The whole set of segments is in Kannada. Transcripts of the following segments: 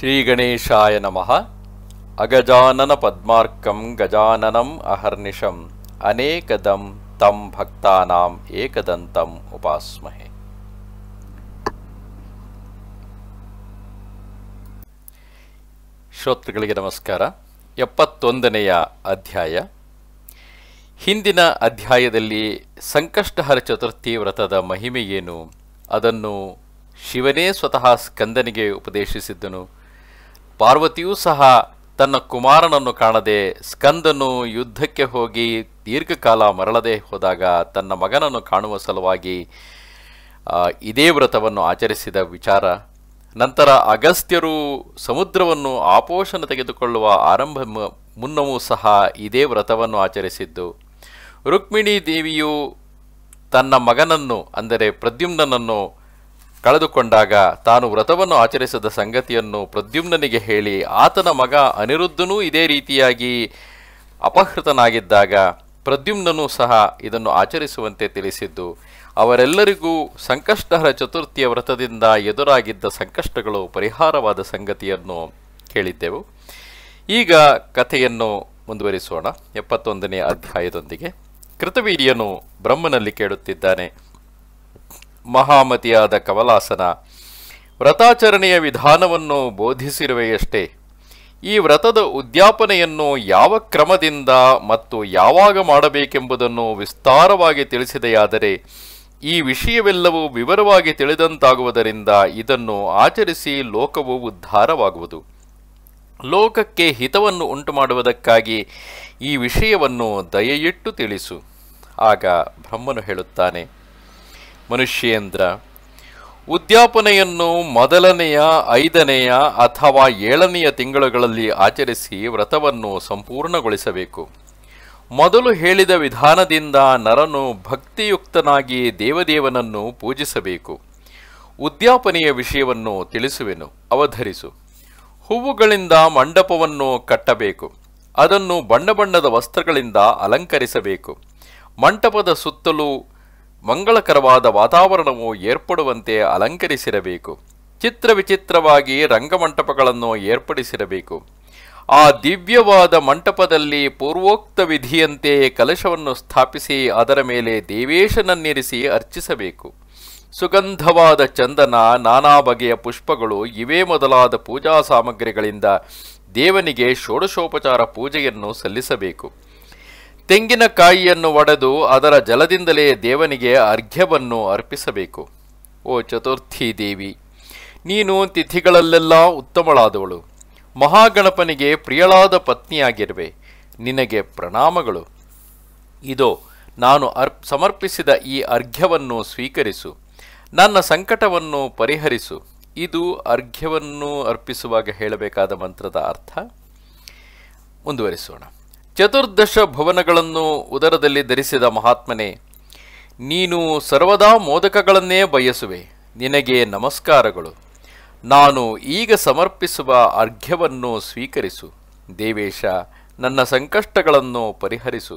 ಶ್ರೀಗಣೇಶಾಯ ನಮಃ ಅಗಜಾನನ ಪದ್ಮಾರ್ಕಂ ಗಜಾನನಂ ಅಹರ್ನಿಶಂ ಅನೇಕದಂ ತಂ ಭಕ್ತಾನಾಂ ಏಕದಂತಂ ಉಪಾಸ್ಮಹೆ ಶ್ರೋತೃಗಳಿಗೆ ನಮಸ್ಕಾರ ಎಪ್ಪತ್ತೊಂದನೆಯ ಅಧ್ಯಾಯ ಹಿಂದಿನ ಅಧ್ಯಾಯದಲ್ಲಿ ಸಂಕಷ್ಟಹರ ಚತುರ್ಥಿ ವ್ರತದ ಮಹಿಮೆಯೇನು ಅದನ್ನು ಶಿವನೇ ಸ್ವತಃ ಸ್ಕಂದನಿಗೆ ಉಪದೇಶಿಸಿದ್ದನು ಪಾರ್ವತಿಯೂ ಸಹ ತನ್ನ ಕುಮಾರನನ್ನು ಕಾಣದೆ ಸ್ಕಂದನು ಯುದ್ಧಕ್ಕೆ ಹೋಗಿ ದೀರ್ಘಕಾಲ ಮರಳದೆ ಹೋದಾಗ ತನ್ನ ಮಗನನ್ನು ಕಾಣುವ ಸಲುವಾಗಿ ಇದೇ ವ್ರತವನ್ನು ಆಚರಿಸಿದ ವಿಚಾರ ನಂತರ ಅಗಸ್ತ್ಯರು ಸಮುದ್ರವನ್ನು ಆಪೋಷಣ ತೆಗೆದುಕೊಳ್ಳುವ ಆರಂಭ ಮುನ್ನವೂ ಸಹ ಇದೇ ವ್ರತವನ್ನು ಆಚರಿಸಿದ್ದು ರುಕ್ಮಿಣಿ ದೇವಿಯು ತನ್ನ ಮಗನನ್ನು ಅಂದರೆ ಪ್ರದ್ಯುಮ್ನನ್ನು ಕಳೆದುಕೊಂಡಾಗ ತಾನು ವ್ರತವನ್ನು ಆಚರಿಸಿದ ಸಂಗತಿಯನ್ನು ಪ್ರದ್ಯುಮ್ನನಿಗೆ ಹೇಳಿ ಆತನ ಮಗ ಅನಿರುದ್ಧನೂ ಇದೇ ರೀತಿಯಾಗಿ ಅಪಹೃತನಾಗಿದ್ದಾಗ ಪ್ರದ್ಯುಮ್ನನೂ ಸಹ ಇದನ್ನು ಆಚರಿಸುವಂತೆ ತಿಳಿಸಿದ್ದು ಅವರೆಲ್ಲರಿಗೂ ಸಂಕಷ್ಟಹರ ಚತುರ್ಥಿಯ ವ್ರತದಿಂದ ಎದುರಾಗಿದ್ದ ಸಂಕಷ್ಟಗಳು ಪರಿಹಾರವಾದ ಸಂಗತಿಯನ್ನು ಕೇಳಿದ್ದೆವು ಈಗ ಕಥೆಯನ್ನು ಮುಂದುವರಿಸೋಣ ಎಪ್ಪತ್ತೊಂದನೇ ಅಧ್ಯಾಯದೊಂದಿಗೆ ಕೃತವೀರ್ಯನು ಬ್ರಹ್ಮನಲ್ಲಿ ಕೇಳುತ್ತಿದ್ದಾನೆ ಮಹಾಮತಿಯಾದ ಕವಲಾಸನ ವ್ರತಾಚರಣೆಯ ವಿಧಾನವನ್ನು ಬೋಧಿಸಿರುವೆಯಷ್ಟೇ ಈ ವ್ರತದ ಉದ್ಯಾಪನೆಯನ್ನು ಯಾವ ಕ್ರಮದಿಂದ ಮತ್ತು ಯಾವಾಗ ಮಾಡಬೇಕೆಂಬುದನ್ನು ವಿಸ್ತಾರವಾಗಿ ತಿಳಿಸಿದೆಯಾದರೆ ಈ ವಿಷಯವೆಲ್ಲವೂ ವಿವರವಾಗಿ ತಿಳಿದಂತಾಗುವುದರಿಂದ ಇದನ್ನು ಆಚರಿಸಿ ಲೋಕವು ಉದ್ಧಾರವಾಗುವುದು ಲೋಕಕ್ಕೆ ಹಿತವನ್ನು ಉಂಟು ಮಾಡುವುದಕ್ಕಾಗಿ ಈ ವಿಷಯವನ್ನು ದಯೆಯಿಟ್ಟು ತಿಳಿಸು ಆಗ ಬ್ರಹ್ಮನು ಹೇಳುತ್ತಾನೆ ಮನುಷ್ಯೇಂದ್ರ ಉದ್ಯಾಪನೆಯನ್ನು ಮೊದಲನೆಯ ಐದನೆಯ ಅಥವಾ ಏಳನೆಯ ತಿಂಗಳುಗಳಲ್ಲಿ ಆಚರಿಸಿ ವ್ರತವನ್ನು ಸಂಪೂರ್ಣಗೊಳಿಸಬೇಕು ಮೊದಲು ಹೇಳಿದ ವಿಧಾನದಿಂದ ನರನು ಭಕ್ತಿಯುಕ್ತನಾಗಿ ದೇವದೇವನನ್ನು ಪೂಜಿಸಬೇಕು ಉದ್ಯಾಪನೆಯ ವಿಷಯವನ್ನು ತಿಳಿಸುವೆನು ಅವಧರಿಸು ಹೂವುಗಳಿಂದ ಮಂಡಪವನ್ನು ಕಟ್ಟಬೇಕು ಅದನ್ನು ಬಣ್ಣ ಬಣ್ಣದ ವಸ್ತ್ರಗಳಿಂದ ಅಲಂಕರಿಸಬೇಕು ಮಂಟಪದ ಸುತ್ತಲೂ ಮಂಗಳಕರವಾದ ವಾತಾವರಣವು ಏರ್ಪಡುವಂತೆ ಅಲಂಕರಿಸಿರಬೇಕು ಚಿತ್ರವಿಚಿತ್ರವಾಗಿ ರಂಗಮಂಟಪಗಳನ್ನು ಏರ್ಪಡಿಸಿರಬೇಕು ಆ ದಿವ್ಯವಾದ ಮಂಟಪದಲ್ಲಿ ಪೂರ್ವೋಕ್ತ ವಿಧಿಯಂತೆ ಕಲಶವನ್ನು ಸ್ಥಾಪಿಸಿ ಅದರ ಮೇಲೆ ದೇವೇಶನನ್ನಿರಿಸಿ ಅರ್ಚಿಸಬೇಕು ಸುಗಂಧವಾದ ಚಂದನ ನಾನಾ ಬಗೆಯ ಪುಷ್ಪಗಳು ಇವೇ ಮೊದಲಾದ ಪೂಜಾ ಸಾಮಗ್ರಿಗಳಿಂದ ದೇವನಿಗೆ ಷೋಡಶೋಪಚಾರ ಪೂಜೆಯನ್ನು ಸಲ್ಲಿಸಬೇಕು ತೆಂಗಿನಕಾಯಿಯನ್ನು ಒಡೆದು ಅದರ ಜಲದಿಂದಲೇ ದೇವನಿಗೆ ಅರ್ಘ್ಯವನ್ನು ಅರ್ಪಿಸಬೇಕು ಓ ಚತುರ್ಥಿ ದೇವಿ ನೀನು ತಿಥಿಗಳಲ್ಲೆಲ್ಲ ಉತ್ತಮಳಾದವಳು ಮಹಾಗಣಪನಿಗೆ ಪ್ರಿಯಳಾದ ಪತ್ನಿಯಾಗಿರುವೆ ನಿನಗೆ ಪ್ರಣಾಮಗಳು ಇದೋ ನಾನು ಅರ್ಪ್ ಸಮರ್ಪಿಸಿದ ಈ ಅರ್ಘ್ಯವನ್ನು ಸ್ವೀಕರಿಸು ನನ್ನ ಸಂಕಟವನ್ನು ಪರಿಹರಿಸು ಇದು ಅರ್ಘ್ಯವನ್ನು ಅರ್ಪಿಸುವಾಗ ಹೇಳಬೇಕಾದ ಮಂತ್ರದ ಅರ್ಥ ಮುಂದುವರಿಸೋಣ ಚತುರ್ದಶ ಭವನಗಳನ್ನು ಉದರದಲ್ಲಿ ಧರಿಸಿದ ಮಹಾತ್ಮನೇ ನೀನು ಸರ್ವದಾ ಮೋದಕಗಳನ್ನೇ ಬಯಸುವೆ ನಿನಗೆ ನಮಸ್ಕಾರಗಳು ನಾನು ಈಗ ಸಮರ್ಪಿಸುವ ಅರ್ಘ್ಯವನ್ನು ಸ್ವೀಕರಿಸು ದೇವೇಶ ನನ್ನ ಸಂಕಷ್ಟಗಳನ್ನು ಪರಿಹರಿಸು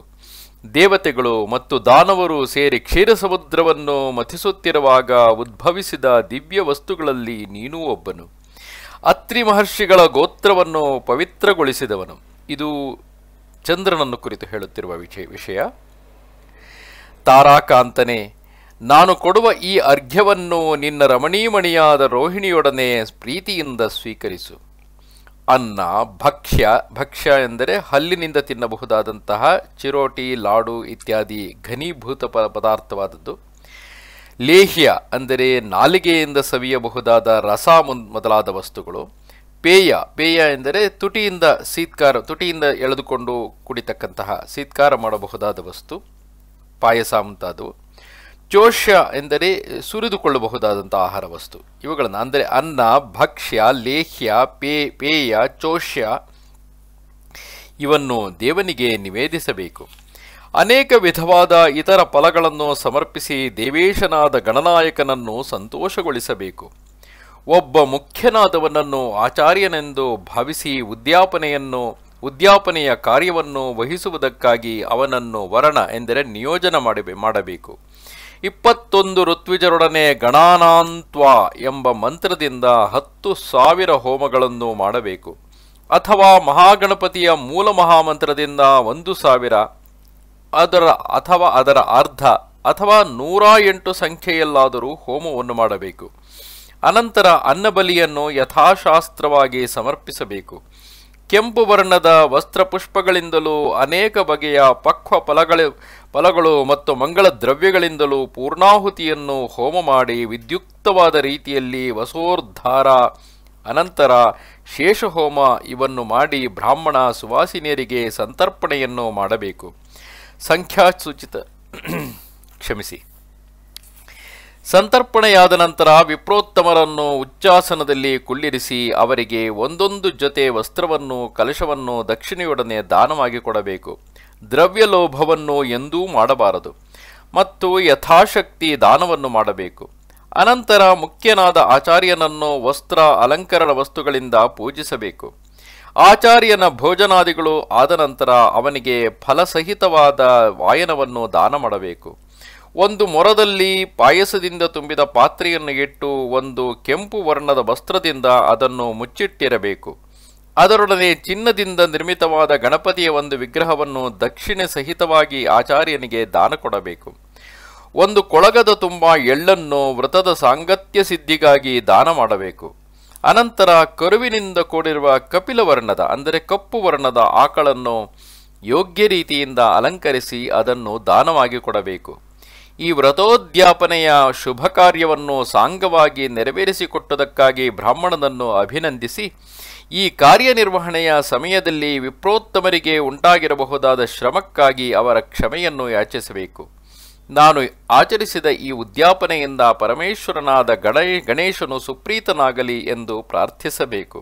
ದೇವತೆಗಳು ಮತ್ತು ದಾನವರು ಸೇರಿ ಕ್ಷೀರಸಮುದ್ರವನ್ನು ಮಥಿಸುತ್ತಿರುವಾಗ ಉದ್ಭವಿಸಿದ ದಿವ್ಯ ವಸ್ತುಗಳಲ್ಲಿ ನೀನೂ ಒಬ್ಬನು ಅತ್ರಿ ಮಹರ್ಷಿಗಳ ಗೋತ್ರವನ್ನು ಪವಿತ್ರಗೊಳಿಸಿದವನು ಇದು ಚಂದ್ರನನ್ನು ಕುರಿತು ಹೇಳುತ್ತಿರುವ ವಿಷಯ ವಿಷಯ ತಾರಾಕಾಂತನೆ ನಾನು ಕೊಡುವ ಈ ಅರ್ಘ್ಯವನ್ನು ನಿನ್ನ ರಮಣೀಮಣಿಯಾದ ರೋಹಿಣಿಯೊಡನೆ ಪ್ರೀತಿಯಿಂದ ಸ್ವೀಕರಿಸು ಅನ್ನ ಭಕ್ಷ್ಯ ಭಕ್ಷ್ಯ ಎಂದರೆ ಹಲ್ಲಿನಿಂದ ತಿನ್ನಬಹುದಾದಂತಹ ಚಿರೋಟಿ ಲಾಡು ಇತ್ಯಾದಿ ಘನೀಭೂತ ಪ ಪದಾರ್ಥವಾದದ್ದು ಲೇಹ್ಯ ಅಂದರೆ ನಾಲಿಗೆಯಿಂದ ಸವಿಯಬಹುದಾದ ರಸ ಮೊದಲಾದ ವಸ್ತುಗಳು ಪೇಯ ಪೇಯ ಎಂದರೆ ತುಟಿಯಿಂದ ಸೀತ್ಕಾರ ತುಟಿಯಿಂದ ಎಳೆದುಕೊಂಡು ಕುಡಿತಕ್ಕಂತಹ ಸೀತ್ಕಾರ ಮಾಡಬಹುದಾದ ವಸ್ತು ಪಾಯಸ ಮುಂತಾದವು ಚೋಷ್ಯ ಎಂದರೆ ಸುರಿದುಕೊಳ್ಳಬಹುದಾದಂಥ ಆಹಾರ ವಸ್ತು ಇವುಗಳನ್ನು ಅಂದರೆ ಅನ್ನ ಭಕ್ಷ್ಯ ಲೇಹ್ಯ ಪೇ ಪೇಯ ಚೋಷ್ಯ ಇವನ್ನು ದೇವನಿಗೆ ನಿವೇದಿಸಬೇಕು ಅನೇಕ ವಿಧವಾದ ಇತರ ಫಲಗಳನ್ನು ಸಮರ್ಪಿಸಿ ದೇವೇಶನಾದ ಗಣನಾಯಕನನ್ನು ಸಂತೋಷಗೊಳಿಸಬೇಕು ಒಬ್ಬ ಮುಖ್ಯನಾದವನನ್ನು ಆಚಾರ್ಯನೆಂದು ಭಾವಿಸಿ ಉದ್ಯಾಪನೆಯನ್ನು ಉದ್ಯಾಪನೆಯ ಕಾರ್ಯವನ್ನು ವಹಿಸುವುದಕ್ಕಾಗಿ ಅವನನ್ನು ವರ್ಣ ಎಂದರೆ ನಿಯೋಜನ ಮಾಡಬೇ ಮಾಡಬೇಕು ಇಪ್ಪತ್ತೊಂದು ಋತ್ವಿಜರೊಡನೆ ಗಣಾನಾಂತ್ವ ಎಂಬ ಮಂತ್ರದಿಂದ ಹತ್ತು ಸಾವಿರ ಹೋಮಗಳನ್ನು ಮಾಡಬೇಕು ಅಥವಾ ಮಹಾಗಣಪತಿಯ ಮೂಲ ಮಹಾಮಂತ್ರದಿಂದ ಒಂದು ಸಾವಿರ ಅದರ ಅಥವಾ ಅದರ ಅರ್ಧ ಅಥವಾ ನೂರ ಎಂಟು ಸಂಖ್ಯೆಯಲ್ಲಾದರೂ ಹೋಮವನ್ನು ಮಾಡಬೇಕು ಅನಂತರ ಅನ್ನಬಲಿಯನ್ನು ಯಥಾಶಾಸ್ತ್ರವಾಗಿ ಸಮರ್ಪಿಸಬೇಕು ಕೆಂಪು ವರ್ಣದ ವಸ್ತ್ರಪುಷ್ಪಗಳಿಂದಲೂ ಅನೇಕ ಬಗೆಯ ಪಕ್ವ ಫಲಗಳು ಫಲಗಳು ಮತ್ತು ಮಂಗಳ ದ್ರವ್ಯಗಳಿಂದಲೂ ಪೂರ್ಣಾಹುತಿಯನ್ನು ಹೋಮ ಮಾಡಿ ವಿದ್ಯುಕ್ತವಾದ ರೀತಿಯಲ್ಲಿ ವಸೋರ್ಧಾರ ಅನಂತರ ಶೇಷಹೋಮ ಇವನ್ನು ಮಾಡಿ ಬ್ರಾಹ್ಮಣ ಸುವಾಸಿನಿಯರಿಗೆ ಸಂತರ್ಪಣೆಯನ್ನು ಮಾಡಬೇಕು ಸಂಖ್ಯಾಸೂಚಿತ ಕ್ಷಮಿಸಿ ಸಂತರ್ಪಣೆಯಾದ ನಂತರ ವಿಪ್ರೋತ್ತಮರನ್ನು ಉಚ್ಚಾಸನದಲ್ಲಿ ಕುಳ್ಳಿರಿಸಿ ಅವರಿಗೆ ಒಂದೊಂದು ಜೊತೆ ವಸ್ತ್ರವನ್ನು ಕಲಶವನ್ನು ದಕ್ಷಿಣೆಯೊಡನೆ ದಾನವಾಗಿ ಕೊಡಬೇಕು ದ್ರವ್ಯ ಲೋಭವನ್ನು ಎಂದೂ ಮಾಡಬಾರದು ಮತ್ತು ಯಥಾಶಕ್ತಿ ದಾನವನ್ನು ಮಾಡಬೇಕು ಅನಂತರ ಮುಖ್ಯನಾದ ಆಚಾರ್ಯನನ್ನು ವಸ್ತ್ರ ಅಲಂಕರಣ ವಸ್ತುಗಳಿಂದ ಪೂಜಿಸಬೇಕು ಆಚಾರ್ಯನ ಭೋಜನಾದಿಗಳು ಆದ ನಂತರ ಅವನಿಗೆ ಫಲಸಹಿತವಾದ ವಾಯನವನ್ನು ದಾನ ಮಾಡಬೇಕು ಒಂದು ಮೊರದಲ್ಲಿ ಪಾಯಸದಿಂದ ತುಂಬಿದ ಪಾತ್ರೆಯನ್ನು ಇಟ್ಟು ಒಂದು ಕೆಂಪು ವರ್ಣದ ವಸ್ತ್ರದಿಂದ ಅದನ್ನು ಮುಚ್ಚಿಟ್ಟಿರಬೇಕು ಅದರೊಡನೆ ಚಿನ್ನದಿಂದ ನಿರ್ಮಿತವಾದ ಗಣಪತಿಯ ಒಂದು ವಿಗ್ರಹವನ್ನು ದಕ್ಷಿಣೆ ಸಹಿತವಾಗಿ ಆಚಾರ್ಯನಿಗೆ ದಾನ ಕೊಡಬೇಕು ಒಂದು ಕೊಳಗದ ತುಂಬ ಎಳ್ಳನ್ನು ವ್ರತದ ಸಾಂಗತ್ಯ ಸಿದ್ಧಿಗಾಗಿ ದಾನ ಮಾಡಬೇಕು ಅನಂತರ ಕರುವಿನಿಂದ ಕೂಡಿರುವ ಕಪಿಲ ವರ್ಣದ ಅಂದರೆ ಕಪ್ಪು ವರ್ಣದ ಆಕಳನ್ನು ಯೋಗ್ಯ ರೀತಿಯಿಂದ ಅಲಂಕರಿಸಿ ಅದನ್ನು ದಾನವಾಗಿ ಕೊಡಬೇಕು ಈ ವ್ರತೋದ್ಯಾಪನೆಯ ಶುಭ ಕಾರ್ಯವನ್ನು ಸಾಂಗವಾಗಿ ನೆರವೇರಿಸಿಕೊಟ್ಟದಕ್ಕಾಗಿ ಬ್ರಾಹ್ಮಣನನ್ನು ಅಭಿನಂದಿಸಿ ಈ ಕಾರ್ಯನಿರ್ವಹಣೆಯ ಸಮಯದಲ್ಲಿ ವಿಪ್ರೋತ್ತಮರಿಗೆ ಉಂಟಾಗಿರಬಹುದಾದ ಶ್ರಮಕ್ಕಾಗಿ ಅವರ ಕ್ಷಮೆಯನ್ನು ಯಾಚಿಸಬೇಕು ನಾನು ಆಚರಿಸಿದ ಈ ಉದ್ಯಾಪನೆಯಿಂದ ಪರಮೇಶ್ವರನಾದ ಗಣೇ ಗಣೇಶನು ಸುಪ್ರೀತನಾಗಲಿ ಎಂದು ಪ್ರಾರ್ಥಿಸಬೇಕು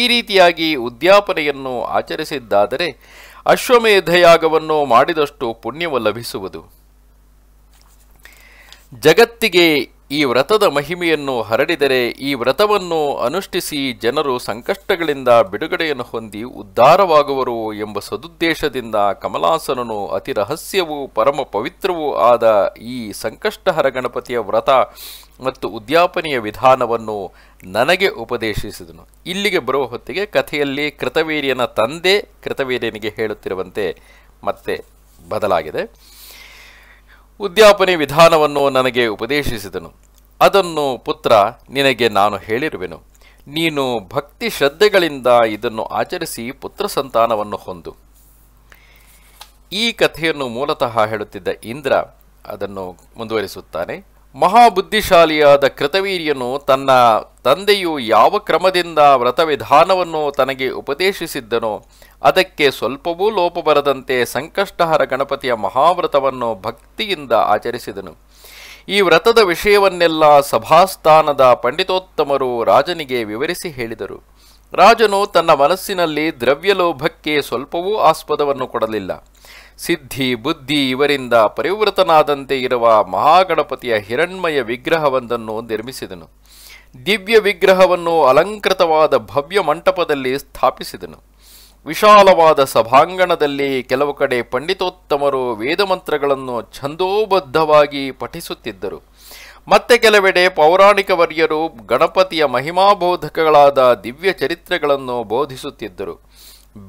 ಈ ರೀತಿಯಾಗಿ ಉದ್ಯಾಪನೆಯನ್ನು ಆಚರಿಸಿದ್ದಾದರೆ ಅಶ್ವಮೇಧಯಾಗವನ್ನು ಮಾಡಿದಷ್ಟು ಪುಣ್ಯವು ಲಭಿಸುವುದು ಜಗತ್ತಿಗೆ ಈ ವ್ರತದ ಮಹಿಮೆಯನ್ನು ಹರಡಿದರೆ ಈ ವ್ರತವನ್ನು ಅನುಷ್ಠಿಸಿ ಜನರು ಸಂಕಷ್ಟಗಳಿಂದ ಬಿಡುಗಡೆಯನ್ನು ಹೊಂದಿ ಉದ್ಧಾರವಾಗುವರು ಎಂಬ ಸದುದ್ದೇಶದಿಂದ ಕಮಲಾಸನನು ಅತಿ ರಹಸ್ಯವೂ ಪರಮ ಪವಿತ್ರವೂ ಆದ ಈ ಸಂಕಷ್ಟಹರ ಗಣಪತಿಯ ವ್ರತ ಮತ್ತು ಉದ್ಯಾಪನೆಯ ವಿಧಾನವನ್ನು ನನಗೆ ಉಪದೇಶಿಸಿದನು ಇಲ್ಲಿಗೆ ಬರುವ ಹೊತ್ತಿಗೆ ಕಥೆಯಲ್ಲಿ ಕೃತವೀರ್ಯನ ತಂದೆ ಕೃತವೀರ್ಯನಿಗೆ ಹೇಳುತ್ತಿರುವಂತೆ ಮತ್ತೆ ಬದಲಾಗಿದೆ ಉದ್ಯಾಪನೆ ವಿಧಾನವನ್ನು ನನಗೆ ಉಪದೇಶಿಸಿದನು ಅದನ್ನು ಪುತ್ರ ನಿನಗೆ ನಾನು ಹೇಳಿರುವೆನು ನೀನು ಭಕ್ತಿ ಶ್ರದ್ಧೆಗಳಿಂದ ಇದನ್ನು ಆಚರಿಸಿ ಪುತ್ರ ಸಂತಾನವನ್ನು ಹೊಂದು ಈ ಕಥೆಯನ್ನು ಮೂಲತಃ ಹೇಳುತ್ತಿದ್ದ ಇಂದ್ರ ಅದನ್ನು ಮುಂದುವರಿಸುತ್ತಾನೆ ಮಹಾಬುದ್ಧಿಶಾಲಿಯಾದ ಕೃತವೀರ್ಯನು ತನ್ನ ತಂದೆಯು ಯಾವ ಕ್ರಮದಿಂದ ವ್ರತವಿಧಾನವನ್ನು ತನಗೆ ಉಪದೇಶಿಸಿದ್ದನೋ ಅದಕ್ಕೆ ಸ್ವಲ್ಪವೂ ಲೋಪ ಬರದಂತೆ ಸಂಕಷ್ಟಹರ ಗಣಪತಿಯ ಮಹಾವ್ರತವನ್ನು ಭಕ್ತಿಯಿಂದ ಆಚರಿಸಿದನು ಈ ವ್ರತದ ವಿಷಯವನ್ನೆಲ್ಲ ಸಭಾಸ್ಥಾನದ ಪಂಡಿತೋತ್ತಮರು ರಾಜನಿಗೆ ವಿವರಿಸಿ ಹೇಳಿದರು ರಾಜನು ತನ್ನ ಮನಸ್ಸಿನಲ್ಲಿ ದ್ರವ್ಯಲೋಭಕ್ಕೆ ಸ್ವಲ್ಪವೂ ಆಸ್ಪದವನ್ನು ಕೊಡಲಿಲ್ಲ ಸಿದ್ಧಿ ಬುದ್ಧಿ ಇವರಿಂದ ಪರಿವೃತನಾದಂತೆ ಇರುವ ಮಹಾಗಣಪತಿಯ ಹಿರಣ್ಮಯ ವಿಗ್ರಹವೊಂದನ್ನು ನಿರ್ಮಿಸಿದನು ದಿವ್ಯ ವಿಗ್ರಹವನ್ನು ಅಲಂಕೃತವಾದ ಭವ್ಯ ಮಂಟಪದಲ್ಲಿ ಸ್ಥಾಪಿಸಿದನು ವಿಶಾಲವಾದ ಸಭಾಂಗಣದಲ್ಲಿ ಕೆಲವು ಕಡೆ ಪಂಡಿತೋತ್ತಮರು ವೇದಮಂತ್ರಗಳನ್ನು ಛಂದೋಬದ್ಧವಾಗಿ ಪಠಿಸುತ್ತಿದ್ದರು ಮತ್ತೆ ಕೆಲವೆಡೆ ಪೌರಾಣಿಕ ವರ್ಯರು ಗಣಪತಿಯ ಮಹಿಮಾಬೋಧಕಗಳಾದ ದಿವ್ಯ ಚರಿತ್ರೆಗಳನ್ನು ಬೋಧಿಸುತ್ತಿದ್ದರು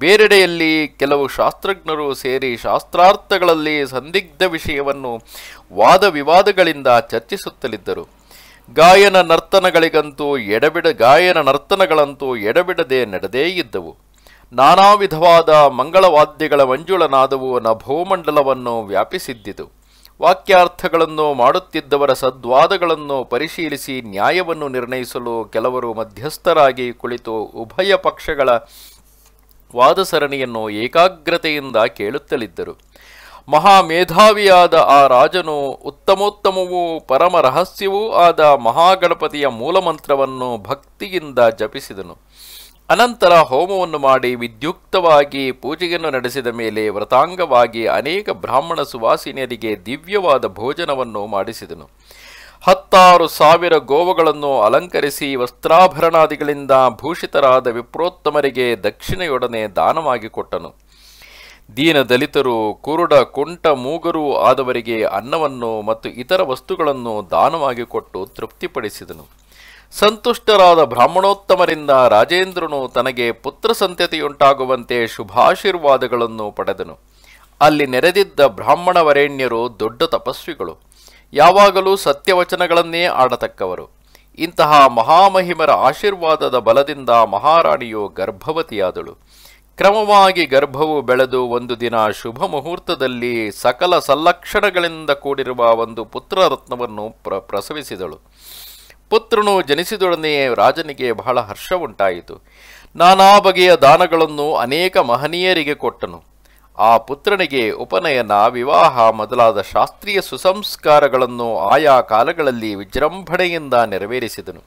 ಬೇರೆಡೆಯಲ್ಲಿ ಕೆಲವು ಶಾಸ್ತ್ರಜ್ಞರು ಸೇರಿ ಶಾಸ್ತ್ರಾರ್ಥಗಳಲ್ಲಿ ಸಂದಿಗ್ಧ ವಿಷಯವನ್ನು ವಾದ ವಿವಾದಗಳಿಂದ ಚರ್ಚಿಸುತ್ತಲಿದ್ದರು ಗಾಯನ ನರ್ತನಗಳಿಗಂತೂ ಎಡಬಿಡ ಗಾಯನ ನರ್ತನಗಳಂತೂ ಎಡಬಿಡದೆ ನಡೆದೇ ಇದ್ದವು ನಾನಾ ವಿಧವಾದ ಮಂಗಳವಾದ್ಯಗಳ ಮಂಜುಳನಾದವು ನಭೋಮಂಡಲವನ್ನು ವ್ಯಾಪಿಸಿದ್ದಿತು ವಾಕ್ಯಾರ್ಥಗಳನ್ನು ಮಾಡುತ್ತಿದ್ದವರ ಸದ್ವಾದಗಳನ್ನು ಪರಿಶೀಲಿಸಿ ನ್ಯಾಯವನ್ನು ನಿರ್ಣಯಿಸಲು ಕೆಲವರು ಮಧ್ಯಸ್ಥರಾಗಿ ಕುಳಿತು ಉಭಯ ಪಕ್ಷಗಳ ವಾದ ಸರಣಿಯನ್ನು ಏಕಾಗ್ರತೆಯಿಂದ ಕೇಳುತ್ತಲಿದ್ದರು ಮಹಾಮೇಧಾವಿಯಾದ ಆ ರಾಜನು ಉತ್ತಮೋತ್ತಮವೂ ಪರಮ ರಹಸ್ಯವೂ ಆದ ಮಹಾಗಣಪತಿಯ ಮೂಲಮಂತ್ರವನ್ನು ಭಕ್ತಿಯಿಂದ ಜಪಿಸಿದನು ಅನಂತರ ಹೋಮವನ್ನು ಮಾಡಿ ವಿದ್ಯುಕ್ತವಾಗಿ ಪೂಜೆಯನ್ನು ನಡೆಸಿದ ಮೇಲೆ ವ್ರತಾಂಗವಾಗಿ ಅನೇಕ ಬ್ರಾಹ್ಮಣ ಸುವಾಸಿನಿಯರಿಗೆ ದಿವ್ಯವಾದ ಭೋಜನವನ್ನು ಮಾಡಿಸಿದನು ಹತ್ತಾರು ಸಾವಿರ ಗೋವುಗಳನ್ನು ಅಲಂಕರಿಸಿ ವಸ್ತ್ರಾಭರಣಾದಿಗಳಿಂದ ಭೂಷಿತರಾದ ವಿಪ್ರೋತ್ತಮರಿಗೆ ದಕ್ಷಿಣೆಯೊಡನೆ ದಾನವಾಗಿ ಕೊಟ್ಟನು ದೀನ ದಲಿತರು ಕುರುಡ ಕುಂಟ ಮೂಗರು ಆದವರಿಗೆ ಅನ್ನವನ್ನು ಮತ್ತು ಇತರ ವಸ್ತುಗಳನ್ನು ದಾನವಾಗಿ ಕೊಟ್ಟು ತೃಪ್ತಿಪಡಿಸಿದನು ಸಂತುಷ್ಟರಾದ ಬ್ರಾಹ್ಮಣೋತ್ತಮರಿಂದ ರಾಜೇಂದ್ರನು ತನಗೆ ಪುತ್ರ ಸಂತತಿಯುಂಟಾಗುವಂತೆ ಶುಭಾಶೀರ್ವಾದಗಳನ್ನು ಪಡೆದನು ಅಲ್ಲಿ ನೆರೆದಿದ್ದ ಬ್ರಾಹ್ಮಣ ದೊಡ್ಡ ತಪಸ್ವಿಗಳು ಯಾವಾಗಲೂ ಸತ್ಯವಚನಗಳನ್ನೇ ಆಡತಕ್ಕವರು ಇಂತಹ ಮಹಾಮಹಿಮರ ಆಶೀರ್ವಾದದ ಬಲದಿಂದ ಮಹಾರಾಣಿಯು ಗರ್ಭವತಿಯಾದಳು ಕ್ರಮವಾಗಿ ಗರ್ಭವು ಬೆಳೆದು ಒಂದು ದಿನ ಶುಭ ಮುಹೂರ್ತದಲ್ಲಿ ಸಕಲ ಸಲ್ಲಕ್ಷಣಗಳಿಂದ ಕೂಡಿರುವ ಒಂದು ಪುತ್ರರತ್ನವನ್ನು ಪ್ರ ಪ್ರಸವಿಸಿದಳು ಪುತ್ರನು ಜನಿಸಿದೊಡನೆಯೇ ರಾಜನಿಗೆ ಬಹಳ ಹರ್ಷ ಉಂಟಾಯಿತು ನಾನಾ ಬಗೆಯ ದಾನಗಳನ್ನು ಅನೇಕ ಮಹನೀಯರಿಗೆ ಕೊಟ್ಟನು ಆ ಪುತ್ರನಿಗೆ ಉಪನಯನ ವಿವಾಹ ಮೊದಲಾದ ಶಾಸ್ತ್ರೀಯ ಸುಸಂಸ್ಕಾರಗಳನ್ನು ಆಯಾ ಕಾಲಗಳಲ್ಲಿ ವಿಜೃಂಭಣೆಯಿಂದ ನೆರವೇರಿಸಿದನು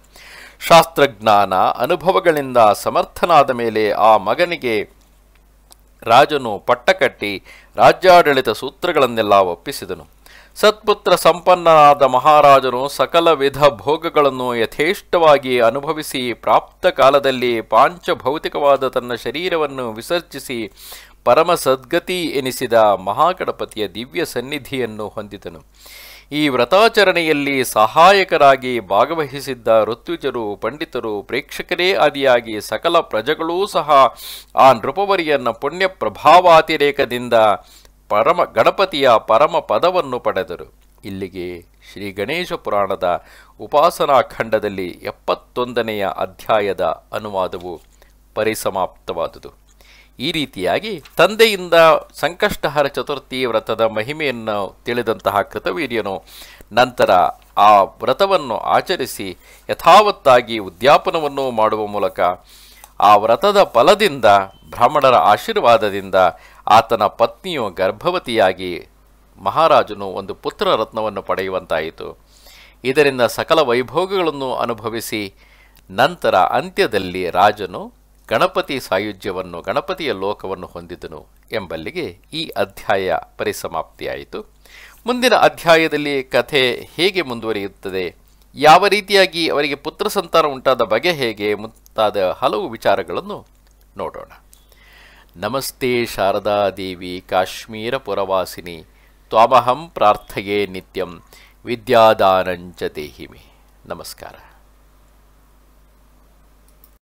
ಶಾಸ್ತ್ರಜ್ಞಾನ ಅನುಭವಗಳಿಂದ ಸಮರ್ಥನಾದ ಮೇಲೆ ಆ ಮಗನಿಗೆ ರಾಜನು ಪಟ್ಟಕಟ್ಟಿ ರಾಜ್ಯಾಡಳಿತ ಸೂತ್ರಗಳನ್ನೆಲ್ಲ ಒಪ್ಪಿಸಿದನು ಸತ್ಪುತ್ರ ಸಂಪನ್ನನಾದ ಮಹಾರಾಜನು ಸಕಲ ವಿಧ ಭೋಗಗಳನ್ನು ಯಥೇಷ್ಟವಾಗಿ ಅನುಭವಿಸಿ ಪ್ರಾಪ್ತ ಕಾಲದಲ್ಲಿ ಪಾಂಚಭೌತಿಕವಾದ ತನ್ನ ಶರೀರವನ್ನು ವಿಸರ್ಜಿಸಿ ಪರಮ ಸದ್ಗತಿ ಎನಿಸಿದ ಮಹಾಗಣಪತಿಯ ದಿವ್ಯ ಸನ್ನಿಧಿಯನ್ನು ಹೊಂದಿದನು ಈ ವ್ರತಾಚರಣೆಯಲ್ಲಿ ಸಹಾಯಕರಾಗಿ ಭಾಗವಹಿಸಿದ್ದ ಋತ್ವಿಜರು ಪಂಡಿತರು ಪ್ರೇಕ್ಷಕರೇ ಆದಿಯಾಗಿ ಸಕಲ ಪ್ರಜೆಗಳೂ ಸಹ ಆ ನೃಪವರಿಯನ್ನು ಪುಣ್ಯ ಪ್ರಭಾವಾತಿರೇಕದಿಂದ ಪರಮ ಗಣಪತಿಯ ಪರಮ ಪದವನ್ನು ಪಡೆದರು ಇಲ್ಲಿಗೆ ಶ್ರೀ ಗಣೇಶ ಪುರಾಣದ ಉಪಾಸನಾ ಎಪ್ಪತ್ತೊಂದನೆಯ ಅಧ್ಯಾಯದ ಅನುವಾದವು ಪರಿಸಮಾಪ್ತವಾದುದು ಈ ರೀತಿಯಾಗಿ ತಂದೆಯಿಂದ ಸಂಕಷ್ಟಹರ ಚತುರ್ಥಿ ವ್ರತದ ಮಹಿಮೆಯನ್ನು ತಿಳಿದಂತಹ ಕೃತವೀರ್ಯನು ನಂತರ ಆ ವ್ರತವನ್ನು ಆಚರಿಸಿ ಯಥಾವತ್ತಾಗಿ ಉದ್ಯಾಪನವನ್ನು ಮಾಡುವ ಮೂಲಕ ಆ ವ್ರತದ ಫಲದಿಂದ ಬ್ರಾಹ್ಮಣರ ಆಶೀರ್ವಾದದಿಂದ ಆತನ ಪತ್ನಿಯು ಗರ್ಭವತಿಯಾಗಿ ಮಹಾರಾಜನು ಒಂದು ಪುತ್ರ ರತ್ನವನ್ನು ಪಡೆಯುವಂತಾಯಿತು ಇದರಿಂದ ಸಕಲ ವೈಭೋಗಗಳನ್ನು ಅನುಭವಿಸಿ ನಂತರ ಅಂತ್ಯದಲ್ಲಿ ರಾಜನು ಗಣಪತಿ ಸಾಯುಜ್ಯವನ್ನು ಗಣಪತಿಯ ಲೋಕವನ್ನು ಹೊಂದಿದನು ಎಂಬಲ್ಲಿಗೆ ಈ ಅಧ್ಯಾಯ ಪರಿಸಮಾಪ್ತಿಯಾಯಿತು ಮುಂದಿನ ಅಧ್ಯಾಯದಲ್ಲಿ ಕಥೆ ಹೇಗೆ ಮುಂದುವರಿಯುತ್ತದೆ ಯಾವ ರೀತಿಯಾಗಿ ಅವರಿಗೆ ಪುತ್ರ ಸಂತಾನ ಉಂಟಾದ ಬಗೆ ಹೇಗೆ ಮುಂತಾದ ಹಲವು ವಿಚಾರಗಳನ್ನು ನೋಡೋಣ ನಮಸ್ತೆ ಶಾರದಾ ದೇವಿ ಕಾಶ್ಮೀರ ಪುರವಾಸಿನಿ ತ್ವಾಮಹಂ ಪ್ರಾರ್ಥೆಯೇ ನಿತ್ಯಂ ವಿದ್ಯಾದಾನಂಚ ದೇಹಿಮಿ ನಮಸ್ಕಾರ